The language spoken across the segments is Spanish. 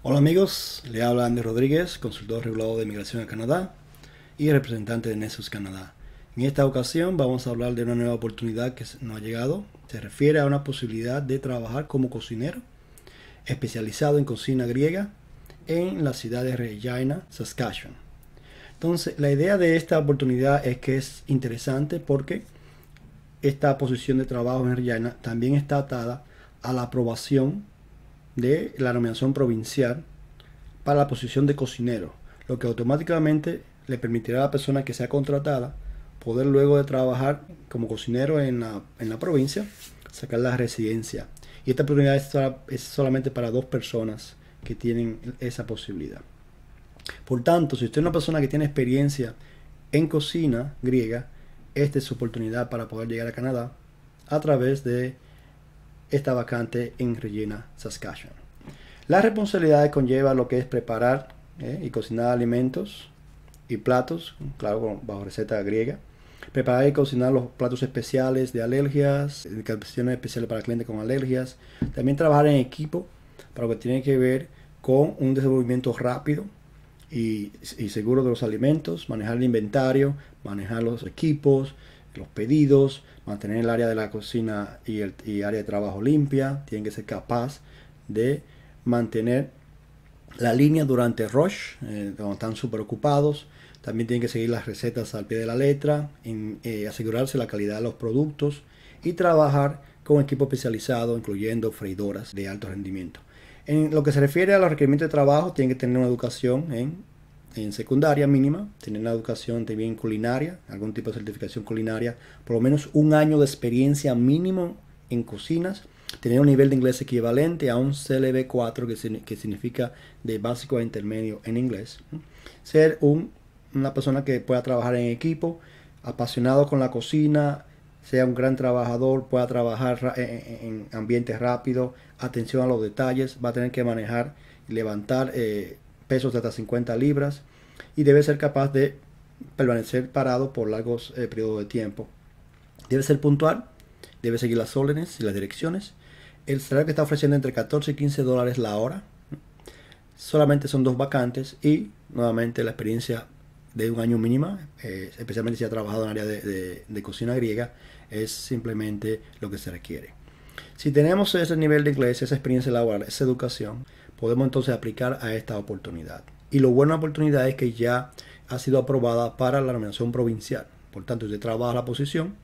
Hola amigos, le habla Andrés Rodríguez, consultor regulado de migración a Canadá y representante de Nexus Canadá. En esta ocasión vamos a hablar de una nueva oportunidad que nos ha llegado. Se refiere a una posibilidad de trabajar como cocinero especializado en cocina griega en la ciudad de Regina, Saskatchewan. Entonces, la idea de esta oportunidad es que es interesante porque esta posición de trabajo en Regina también está atada a la aprobación de la nominación provincial para la posición de cocinero, lo que automáticamente le permitirá a la persona que sea contratada poder luego de trabajar como cocinero en la, en la provincia, sacar la residencia. Y esta oportunidad es, es solamente para dos personas que tienen esa posibilidad. Por tanto, si usted es una persona que tiene experiencia en cocina griega, esta es su oportunidad para poder llegar a Canadá a través de esta vacante en Regina, Saskatchewan. Las responsabilidades conlleva lo que es preparar eh, y cocinar alimentos y platos, claro, bajo receta griega. Preparar y cocinar los platos especiales de alergias, indicaciones especiales para clientes con alergias. También trabajar en equipo para lo que tiene que ver con un desenvolvimiento rápido y seguro de los alimentos, manejar el inventario, manejar los equipos, los pedidos, mantener el área de la cocina y el área de trabajo limpia, tienen que ser capaz de mantener la línea durante rush, eh, cuando están súper ocupados. También tienen que seguir las recetas al pie de la letra, eh, asegurarse la calidad de los productos y trabajar con equipo especializado, incluyendo freidoras de alto rendimiento. En lo que se refiere a los requerimientos de trabajo, tienen que tener una educación en en secundaria mínima, tener una educación también culinaria, algún tipo de certificación culinaria, por lo menos un año de experiencia mínimo en cocinas, tener un nivel de inglés equivalente a un CLB4, que, significa de básico a intermedio en inglés, ser una persona que pueda trabajar en equipo, apasionado con la cocina, sea un gran trabajador, pueda trabajar en, ambiente ambientes atención a los detalles, va a tener que manejar, y levantar eh, pesos de hasta 50 libras, y debe ser capaz de permanecer parado por largos eh, periodos de tiempo. Debe ser puntual, debe seguir las órdenes y las direcciones. El salario que está ofreciendo entre 14 y 15 dólares la hora. Solamente son dos vacantes y nuevamente la experiencia de un año mínima, eh, especialmente si ha trabajado en área de cocina griega, es simplemente lo que se requiere. Si tenemos ese nivel de inglés, esa experiencia laboral, esa educación, podemos entonces aplicar a esta oportunidad. Y lo buena oportunidad es que ya ha sido aprobada para la nominación provincial. Por tanto, usted trabaja la posición.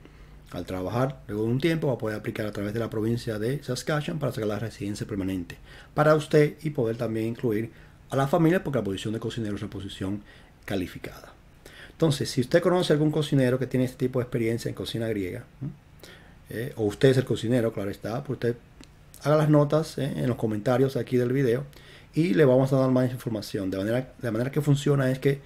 Al trabajar, luego de un tiempo, va a poder aplicar a través de la provincia de Saskatchewan para sacar la residencia permanente para usted y poder también incluir a la familia, porque la posición de cocinero es una posición calificada. Entonces, si usted conoce algún cocinero que tiene este tipo de experiencia en cocina griega, eh, o usted es el cocinero, claro está, pues usted haga las notas eh, en los comentarios aquí del video y le vamos a dar más información. De manera, la manera que funciona es que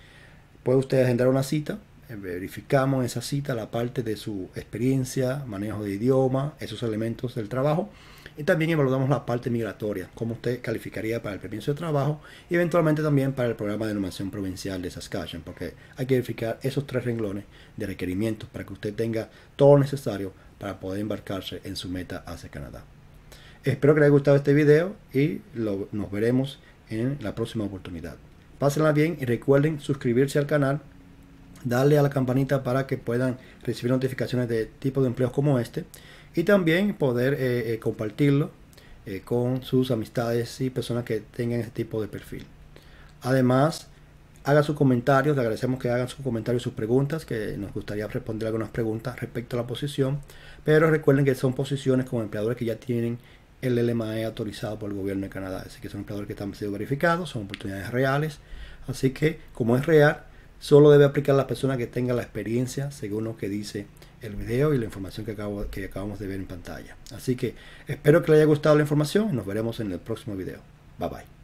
puede usted agendar una cita, eh, verificamos esa cita, la parte de su experiencia, manejo de idioma, esos elementos del trabajo. Y también evaluamos la parte migratoria, cómo usted calificaría para el permiso de trabajo y eventualmente también para el programa de nominación provincial de Saskatchewan, porque hay que verificar esos tres renglones de requerimientos para que usted tenga todo lo necesario para poder embarcarse en su meta hacia Canadá. Espero que les haya gustado este video y nos veremos en la próxima oportunidad. Pásenla bien y recuerden suscribirse al canal, darle a la campanita para que puedan recibir notificaciones de tipos de empleos como este y también poder eh, eh, compartirlo eh, con sus amistades y personas que tengan ese tipo de perfil. Además, hagan sus comentarios, le agradecemos que hagan sus comentarios y sus preguntas, que nos gustaría responder algunas preguntas respecto a la posición, pero recuerden que son posiciones como empleadores que ya tienen el LMAE autorizado por el gobierno de Canadá. Así que son empleadores que están sido verificados, son oportunidades reales. Así que, como es real, solo debe aplicar la persona que tenga la experiencia, según lo que dice el video y la información que, que acabamos de ver en pantalla. Así que espero que les haya gustado la información y nos veremos en el próximo video. Bye bye.